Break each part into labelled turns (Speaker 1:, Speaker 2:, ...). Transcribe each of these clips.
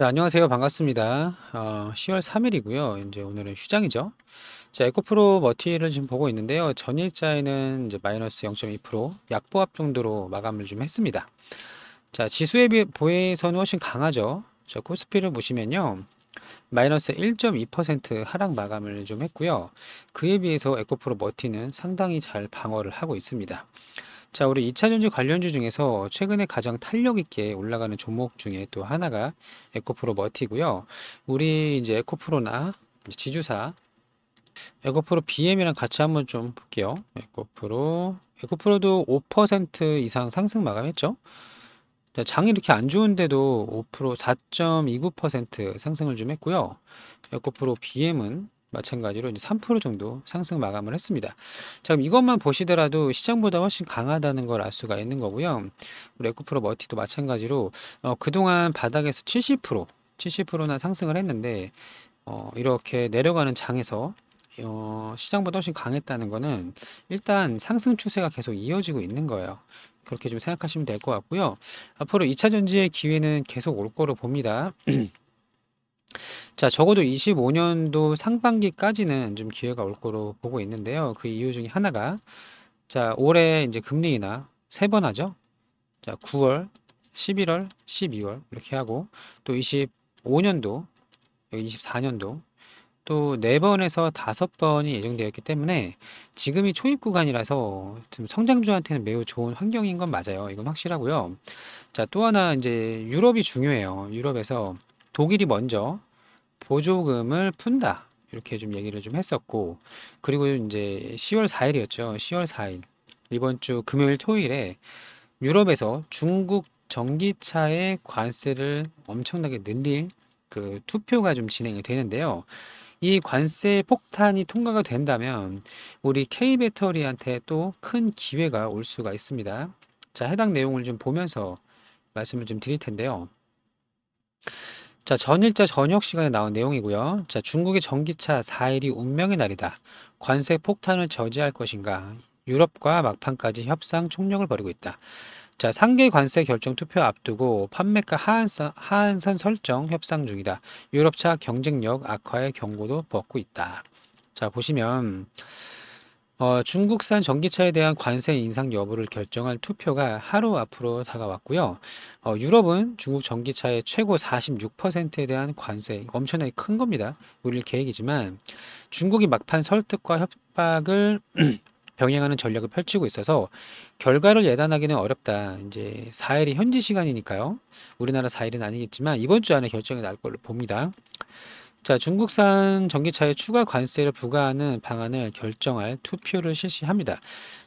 Speaker 1: 네, 안녕하세요. 반갑습니다. 어, 10월 3일이고요. 이제 오늘은 휴장이죠. 자, 에코프로 머티를 지금 보고 있는데요. 전일자에는 이제 마이너스 0.2% 약보합 정도로 마감을 좀 했습니다. 자, 지수에 비해서는 훨씬 강하죠. 자, 코스피를 보시면요. 마이너스 1.2% 하락 마감을 좀 했고요. 그에 비해서 에코프로 머티는 상당히 잘 방어를 하고 있습니다. 자, 우리 2차전지 관련주 중에서 최근에 가장 탄력 있게 올라가는 종목 중에 또 하나가 에코프로 머티고요. 우리 이제 에코프로나 지주사 에코프로 BM이랑 같이 한번 좀 볼게요. 에코프로 에코프로도 5% 이상 상승 마감했죠. 자, 장이 이렇게 안 좋은데도 5% 4.29% 상승을 좀 했고요. 에코프로 BM은 마찬가지로 이제 3% 정도 상승 마감을 했습니다. 자, 그럼 이것만 보시더라도 시장보다 훨씬 강하다는 걸 알 수가 있는 거고요. 레코프로 머티도 마찬가지로 어, 그동안 바닥에서 70% 70%나 상승을 했는데 어, 이렇게 내려가는 장에서 어, 시장보다 훨씬 강했다는 거는 일단 상승 추세가 계속 이어지고 있는 거예요. 그렇게 좀 생각하시면 될 것 같고요. 앞으로 2차 전지의 기회는 계속 올 거로 봅니다. 자, 적어도 25년도 상반기까지는 좀 기회가 올 거로 보고 있는데요. 그 이유 중에 하나가 자, 올해 이제 금리 인하 세번 하죠. 자, 9월, 11월, 12월 이렇게 하고 또 25년도, 여기 24년도 또 네번에서 다섯 번이 예정되어 있기 때문에 지금이 초입 구간이라서 지금 성장주한테는 매우 좋은 환경인 건 맞아요. 이건 확실하고요. 자, 또 하나 이제 유럽이 중요해요. 유럽에서 독일이 먼저 보조금을 푼다. 이렇게 좀 얘기를 좀 했었고 그리고 이제 10월 4일이었죠. 10월 4일 이번 주 금요일 토요일에 유럽에서 중국 전기차의 관세를 엄청나게 늘릴 그 투표가 좀 진행이 되는데요. 이 관세 폭탄이 통과가 된다면 우리 K 배터리한테 또 큰 기회가 올 수가 있습니다. 자, 해당 내용을 좀 보면서 말씀을 좀 드릴 텐데요. 자, 전일자 저녁 시간에 나온 내용이고요. 자, 중국의 전기차 4일이 운명의 날이다. 관세 폭탄을 저지할 것인가? 유럽과 막판까지 협상 총력을 벌이고 있다. 자, 상계 관세 결정 투표 앞두고 판매가 하한선, 하한선 설정 협상 중이다. 유럽차 경쟁력 악화의 경고도 벗고 있다. 자, 보시면 어, 중국산 전기차에 대한 관세 인상 여부를 결정할 투표가 하루 앞으로 다가왔고요. 어, 유럽은 중국 전기차의 최고 46%에 대한 관세, 엄청나게 큰 겁니다. 우릴 계획이지만 중국이 막판 설득과 협박을 병행하는 전략을 펼치고 있어서 결과를 예단하기는 어렵다. 이제 4일이 현지 시간이니까요. 우리나라 4일은 아니겠지만 이번 주 안에 결정이 날 걸로 봅니다. 자, 중국산 전기차에 추가 관세를 부과하는 방안을 결정할 투표를 실시합니다.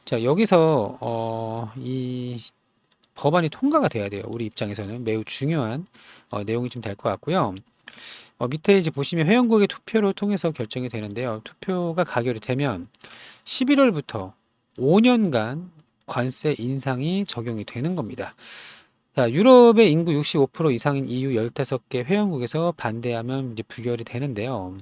Speaker 1: 자, 여기서 어, 이 법안이 통과가 돼야 돼요. 우리 입장에서는 매우 중요한 어, 내용이 좀 될 것 같고요. 어, 밑에 이제 보시면 회원국의 투표로 통해서 결정이 되는데요. 투표가 가결이 되면 11월부터 5년간 관세 인상이 적용이 되는 겁니다. 자, 유럽의 인구 65% 이상인 EU 15개 회원국에서 반대하면 이제 부결이 되는데요.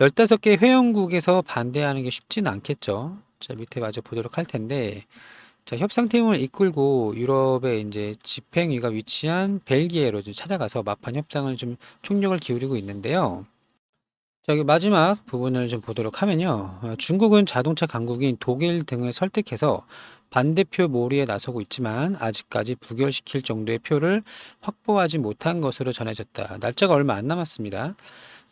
Speaker 1: 15개 회원국에서 반대하는 게 쉽진 않겠죠. 자, 밑에 마저 보도록 할 텐데, 자, 협상팀을 이끌고 유럽의 이제 집행위가 위치한 벨기에로 좀 찾아가서 마판 협상을 좀 총력을 기울이고 있는데요. 자, 기 마지막 부분을 좀 보도록 하면요. 어, 중국은 자동차 강국인 독일 등을 설득해서 반대표 몰이에 나서고 있지만 아직까지 부결시킬 정도의 표를 확보하지 못한 것으로 전해졌다. 날짜가 얼마 안 남았습니다.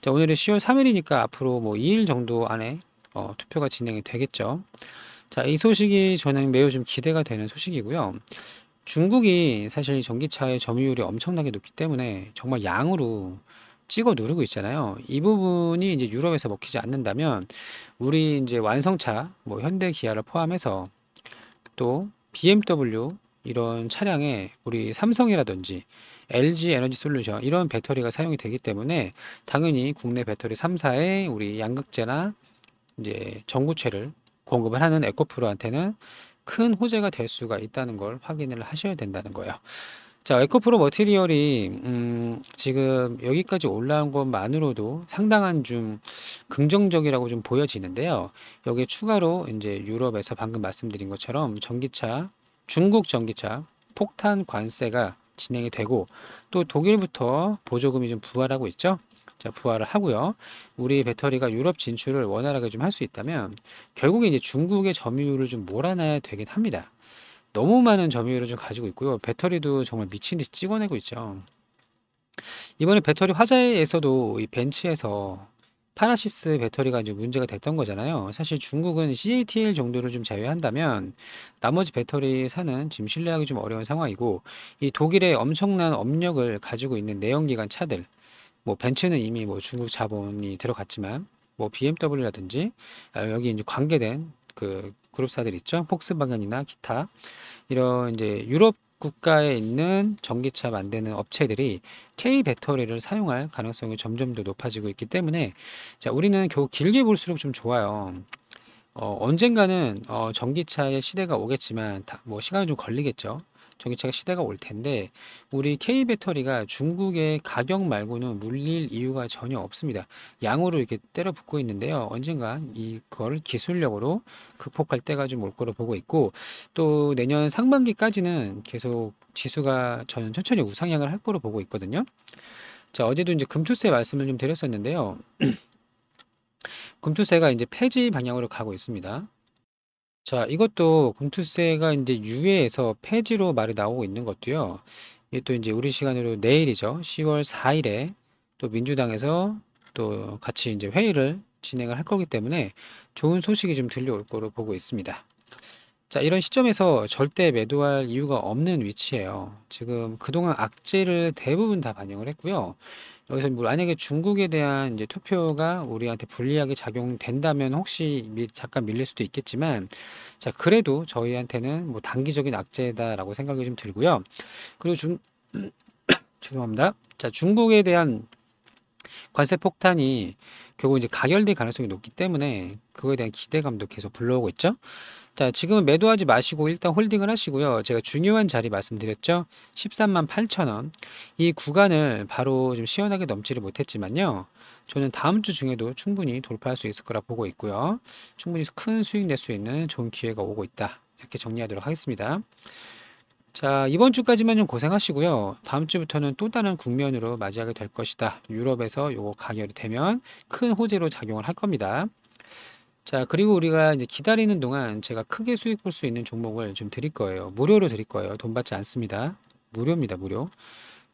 Speaker 1: 자, 오늘이 10월 3일이니까 앞으로 뭐 2일 정도 안에 어, 투표가 진행이 되겠죠. 자, 이 소식이 저는 매우 좀 기대가 되는 소식이고요. 중국이 사실 전기차의 점유율이 엄청나게 높기 때문에 정말 양으로 찍어 누르고 있잖아요. 이 부분이 이제 유럽에서 먹히지 않는다면 우리 이제 완성차 뭐 현대 기아를 포함해서 또 BMW 이런 차량에 우리 삼성이라든지 LG 에너지 솔루션 이런 배터리가 사용이 되기 때문에 당연히 국내 배터리 3사의 우리 양극재나 이제 전구체를 공급을 하는 에코프로한테는 큰 호재가 될 수가 있다는 걸 확인을 하셔야 된다는 거예요. 자, 에코프로 머티리얼이 음, 지금 여기까지 올라온 것만으로도 상당한 좀 긍정적이라고 좀 보여지는데요. 여기에 추가로 이제 유럽에서 방금 말씀드린 것처럼 전기차, 중국 전기차 폭탄 관세가 진행이 되고 또 독일부터 보조금이 좀 부활하고 있죠. 자, 부활을 하고요. 우리 배터리가 유럽 진출을 원활하게 좀 할 수 있다면 결국에 이제 중국의 점유율을 좀몰아내야 되긴 합니다. 너무 많은 점유율을 좀 가지고 있고요. 배터리도 정말 미친 듯이 찍어내고 있죠. 이번에 배터리 화재에서도 이 벤츠에서 파라시스 배터리가 이제 문제가 됐던 거잖아요. 사실 중국은 CATL 정도를 좀 제외한다면 나머지 배터리 사는 지금 신뢰하기 좀 어려운 상황이고 이 독일의 엄청난 업력을 가지고 있는 내연기관 차들 뭐 벤츠는 이미 뭐 중국 자본이 들어갔지만 뭐 BMW라든지 아, 여기 이제 관계된 그 그룹사들 있죠. 폭스바겐이나 기타 이런 이제 유럽 국가에 있는 전기차 만드는 업체들이 K 배터리를 사용할 가능성이 점점 더 높아지고 있기 때문에 자 우리는 겨우 길게 볼수록 좀 좋아요. 어, 언젠가는 어, 전기차의 시대가 오겠지만 다, 뭐 시간이 좀 걸리겠죠. 전기차가 시대가 올 텐데 우리 K 배터리가 중국의 가격 말고는 물릴 이유가 전혀 없습니다. 양으로 이렇게 때려 붓고 있는데요. 언젠간 이걸 기술력으로 극복할 때가 좀올 거로 보고 있고 또 내년 상반기까지는 계속 지수가 저는 천천히 우상향을 할 거로 보고 있거든요. 자 어제도 이제 금투세 말씀을 좀 드렸었는데요. 금투세가 이제 폐지 방향으로 가고 있습니다. 자, 이것도 군투세가이제 유예에서 폐지로 말이 나오고 있는 것도요. 이게 또 인제 우리 시간으로 내일이죠. 10월 4일에 또 민주당에서 또 같이 인제 회의를 진행을 할 거기 때문에 좋은 소식이 좀 들려올 거로 보고 있습니다. 자, 이런 시점에서 절대 매도할 이유가 없는 위치예요. 지금 그동안 악재를 대부분 다 반영을 했고요. 여기서 뭐 만약에 중국에 대한 이제 투표가 우리한테 불리하게 작용된다면 혹시 미, 잠깐 밀릴 수도 있겠지만 자 그래도 저희한테는 뭐 단기적인 악재다라고 생각이 좀 들고요. 그리고 중 죄송합니다. 자 중국에 대한 관세 폭탄이 결국 이제 가결될 가능성이 높기 때문에 그거에 대한 기대감도 계속 불러오고 있죠. 자, 지금은 매도하지 마시고 일단 홀딩을 하시고요. 제가 중요한 자리 말씀드렸죠. 13만 8천원. 이 구간을 바로 좀 시원하게 넘지를 못했지만요. 저는 다음 주 중에도 충분히 돌파할 수 있을 거라 보고 있고요. 충분히 큰 수익 낼 수 있는 좋은 기회가 오고 있다. 이렇게 정리하도록 하겠습니다. 자, 이번 주까지만 좀 고생하시고요. 다음 주부터는 또 다른 국면으로 맞이하게 될 것이다. 유럽에서 요거 가결이 되면 큰 호재로 작용을 할 겁니다. 자, 그리고 우리가 이제 기다리는 동안 제가 크게 수익 볼 수 있는 종목을 좀 드릴 거예요. 무료로 드릴 거예요. 돈 받지 않습니다. 무료입니다, 무료.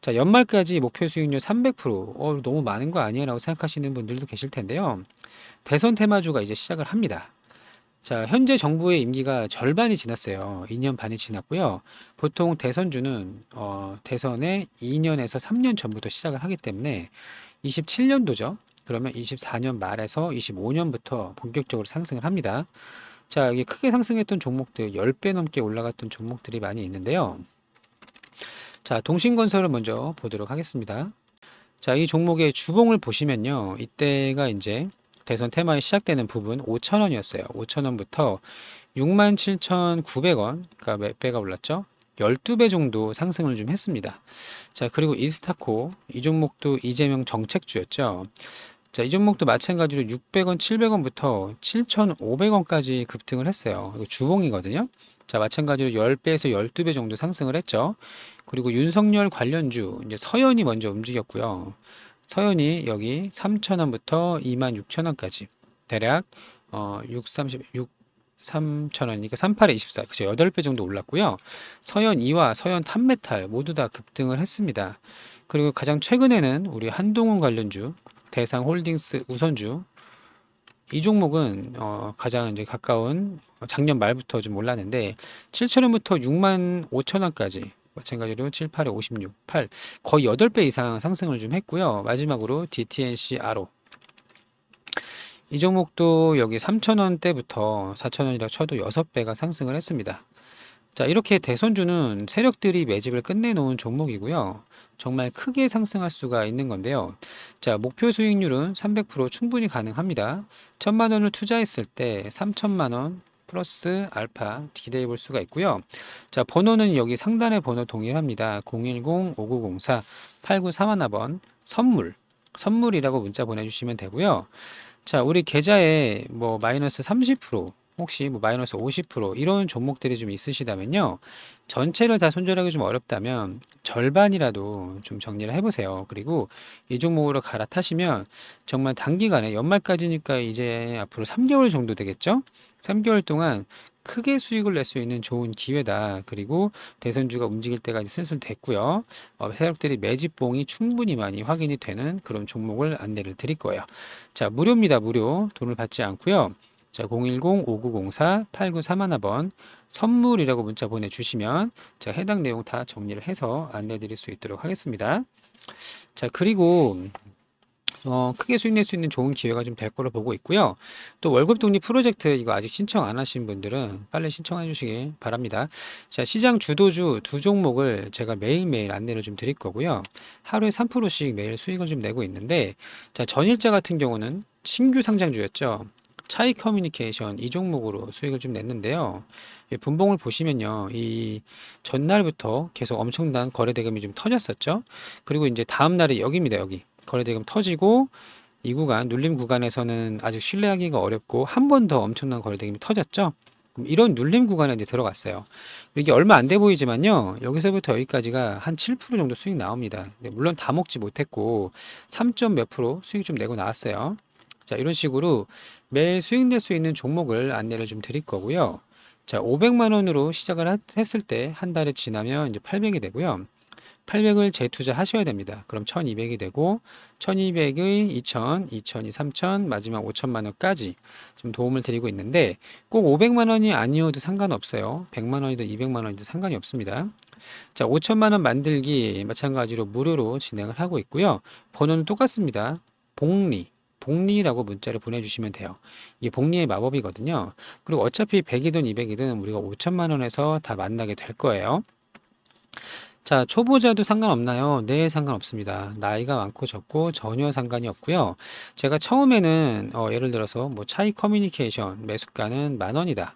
Speaker 1: 자, 연말까지 목표 수익률 300%. 어, 너무 많은 거 아니야? 라고 생각하시는 분들도 계실 텐데요. 대선 테마주가 이제 시작을 합니다. 자, 현재 정부의 임기가 절반이 지났어요. 2년 반이 지났고요. 보통 대선주는 어, 대선의 2년에서 3년 전부터 시작을 하기 때문에 27년도죠. 그러면 24년 말에서 25년부터 본격적으로 상승을 합니다. 자, 이게 크게 상승했던 종목들, 10배 넘게 올라갔던 종목들이 많이 있는데요. 자, 동신건설을 먼저 보도록 하겠습니다. 자, 이 종목의 주봉을 보시면요. 이때가 이제 대선 테마에 시작되는 부분 5천원이었어요5천원부터 67,900원, 그러니까 몇 배가 올랐죠? 12배 정도 상승을 좀 했습니다. 자, 그리고 이스타코, 이 종목도 이재명 정책주였죠. 자, 이 종목도 마찬가지로 600원, 700원부터 7,500원까지 급등을 했어요. 주봉이거든요. 자, 마찬가지로 10배에서 12배 정도 상승을 했죠. 그리고 윤석열 관련주, 이제 서현이 먼저 움직였고요. 서현이 여기 3,000원부터 26,000원까지 대략 어, 630, 6, 3,000원이니까 38에 24. 그죠. 8배 정도 올랐고요. 서현 2와 서현 탄메탈 모두 다 급등을 했습니다. 그리고 가장 최근에는 우리 한동훈 관련주 대상 홀딩스 우선주 이 종목은 어, 가장 이제 가까운 작년 말부터 좀 올랐는데 7천원부터 6만 5천원까지 마찬가지로 7, 8에 56, 8 거의 8배 이상 상승을 좀 했고요. 마지막으로 DTNC RO 이 종목도 여기 3천원대부터 4천원이라 쳐도 6배가 상승을 했습니다. 자 이렇게 대선주는 세력들이 매집을 끝내놓은 종목이고요. 정말 크게 상승할 수가 있는 건데요. 자, 목표 수익률은 300% 충분히 가능합니다. 천만 원을 투자했을 때 3천만 원 플러스 알파 기대해 볼 수가 있고요. 자, 번호는 여기 상단의 번호 동일합니다. 0 1 0 5 9 0 4 8 9 4 1번 선물, 선물이라고 문자 보내주시면 되고요. 자, 우리 계좌에 뭐 마이너스 30% 혹시 뭐 마이너스 50% 이런 종목들이 좀 있으시다면요. 전체를 다 손절하기 좀 어렵다면 절반이라도 좀 정리를 해보세요. 그리고 이 종목으로 갈아타시면 정말 단기간에 연말까지니까 이제 앞으로 3개월 정도 되겠죠? 3개월 동안 크게 수익을 낼 수 있는 좋은 기회다. 그리고 대선주가 움직일 때가 이 슬슬 됐고요. 어, 세력들이 매집봉이 충분히 많이 확인이 되는 그런 종목을 안내를 드릴 거예요. 자, 무료입니다. 무료. 돈을 받지 않고요. 자, 010-5904-8931번 선물이라고 문자 보내주시면 자, 해당 내용 다 정리를 해서 안내드릴 해수 있도록 하겠습니다. 자, 그리고 어, 크게 수익 낼 수 있는 좋은 기회가 좀 될 거로 보고 있고요. 또 월급 독립 프로젝트 이거 아직 신청 안 하신 분들은 빨리 신청해 주시길 바랍니다. 자, 시장 주도주 두 종목을 제가 매일매일 안내를 좀 드릴 거고요. 하루에 3%씩 매일 수익을 좀 내고 있는데 자, 전일자 같은 경우는 신규 상장주였죠. 차이 커뮤니케이션 이 종목으로 수익을 좀 냈는데요. 예, 분봉을 보시면요. 이 전날부터 계속 엄청난 거래 대금이 좀 터졌었죠. 그리고 이제 다음 날에 여기입니다. 여기. 거래 대금 터지고 이 구간 눌림 구간에서는 아직 신뢰하기가 어렵고 한 번 더 엄청난 거래 대금이 터졌죠. 이런 눌림 구간에 이제 들어갔어요. 이게 얼마 안 돼 보이지만요. 여기서부터 여기까지가 한 7% 정도 수익 나옵니다. 네, 물론 다 먹지 못했고 3. 몇 프로 수익 좀 내고 나왔어요. 자, 이런 식으로 매일 수익낼 수 있는 종목을 안내를 좀 드릴 거고요. 자, 500만 원으로 시작을 했을 때 한 달이 지나면 이제 800이 되고요. 800을 재투자하셔야 됩니다. 그럼 1200이 되고 1200의 2000, 2000이 3000, 마지막 5000만 원까지 좀 도움을 드리고 있는데 꼭 500만 원이 아니어도 상관없어요. 100만 원이든 200만 원이든 상관이 없습니다. 자, 5 0만원 만들기 마찬가지로 무료로 진행을 하고 있고요. 번호는 똑같습니다. 복리 복리라고 문자를 보내주시면 돼요. 이게 복리의 마법이거든요. 그리고 어차피 100이든 200이든 우리가 5천만 원에서 다 만나게 될 거예요. 자, 초보자도 상관없나요? 네, 상관없습니다. 나이가 많고 적고 전혀 상관이 없고요. 제가 처음에는 어, 예를 들어서 뭐 차이 커뮤니케이션 매수가는 만 원이다.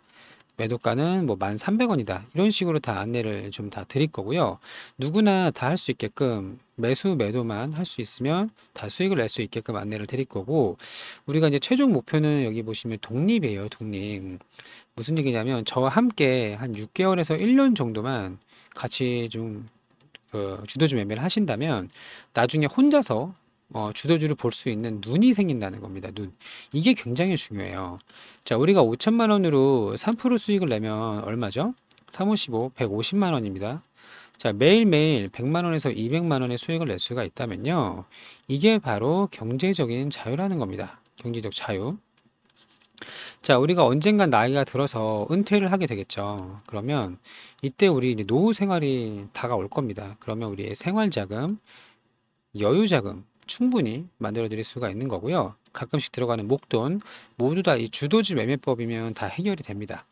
Speaker 1: 매도가는 뭐 1,300원이다. 이런 식으로 다 안내를 좀 다 드릴 거고요. 누구나 다 할 수 있게끔 매수 매도만 할 수 있으면 다 수익을 낼 수 있게끔 안내를 드릴 거고 우리가 이제 최종 목표는 여기 보시면 독립이에요. 독립. 무슨 얘기냐면 저와 함께 한 6개월에서 1년 정도만 같이 좀그 어, 주도주 매매를 하신다면 나중에 혼자서 어, 주도주를 볼 수 있는 눈이 생긴다는 겁니다. 눈. 이게 굉장히 중요해요. 자, 우리가 5천만 원으로 3% 수익을 내면 얼마죠? 355, 150만 원입니다. 자, 매일매일 100만 원에서 200만 원의 수익을 낼 수가 있다면요. 이게 바로 경제적인 자유라는 겁니다. 경제적 자유. 자, 우리가 언젠간 나이가 들어서 은퇴를 하게 되겠죠. 그러면 이때 우리 노후 생활이 다가올 겁니다. 그러면 우리의 생활 자금, 여유 자금, 충분히 만들어 드릴 수가 있는 거고요. 가끔씩 들어가는 목돈 모두 다 이 주도주 매매법이면 다 해결이 됩니다.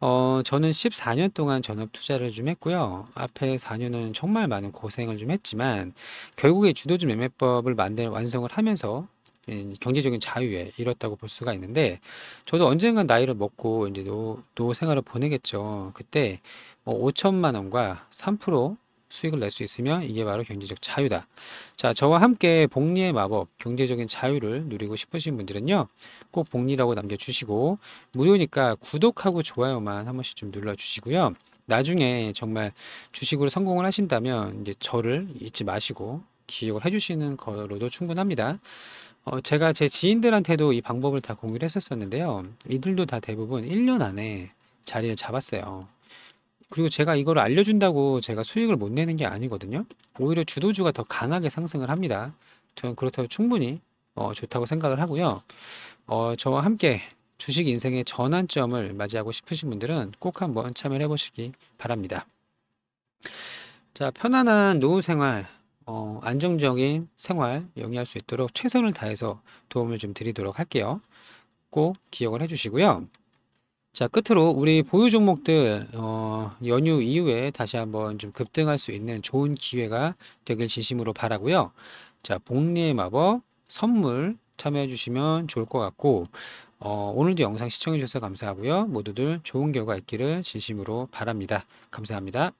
Speaker 1: 어, 저는 14년 동안 전업 투자를 좀 했고요. 앞에 4년은 정말 많은 고생을 좀 했지만 결국에 주도주 매매법을 만들 완성을 하면서 경제적인 자유에 이뤘다고 볼 수가 있는데 저도 언젠간 나이를 먹고 이제 노, 노후 생활을 보내겠죠. 그때 뭐 5천만 원과 3% 수익을 낼 수 있으면 이게 바로 경제적 자유다. 자, 저와 함께 복리의 마법, 경제적인 자유를 누리고 싶으신 분들은요. 꼭 복리라고 남겨주시고 무료니까 구독하고 좋아요만 한 번씩 좀 눌러주시고요. 나중에 정말 주식으로 성공을 하신다면 이제 저를 잊지 마시고 기억을 해주시는 거로도 충분합니다. 어, 제가 제 지인들한테도 이 방법을 다 공유를 했었었는데요. 이들도 다 대부분 1년 안에 자리를 잡았어요. 그리고 제가 이걸 알려준다고 제가 수익을 못 내는 게 아니거든요. 오히려 주도주가 더 강하게 상승을 합니다. 저는 그렇다고 충분히 어, 좋다고 생각을 하고요. 어, 저와 함께 주식 인생의 전환점을 맞이하고 싶으신 분들은 꼭 한번 참여해 보시기 바랍니다. 자, 편안한 노후 생활, 어, 안정적인 생활 영위할 수 있도록 최선을 다해서 도움을 좀 드리도록 할게요. 꼭 기억을 해 주시고요. 자 끝으로 우리 보유 종목들 어, 연휴 이후에 다시 한번 좀 급등할 수 있는 좋은 기회가 되길 진심으로 바라고요. 자 복리의 마법 선물 참여해 주시면 좋을 것 같고 어, 오늘도 영상 시청해 주셔서 감사하고요. 모두들 좋은 결과 있기를 진심으로 바랍니다. 감사합니다.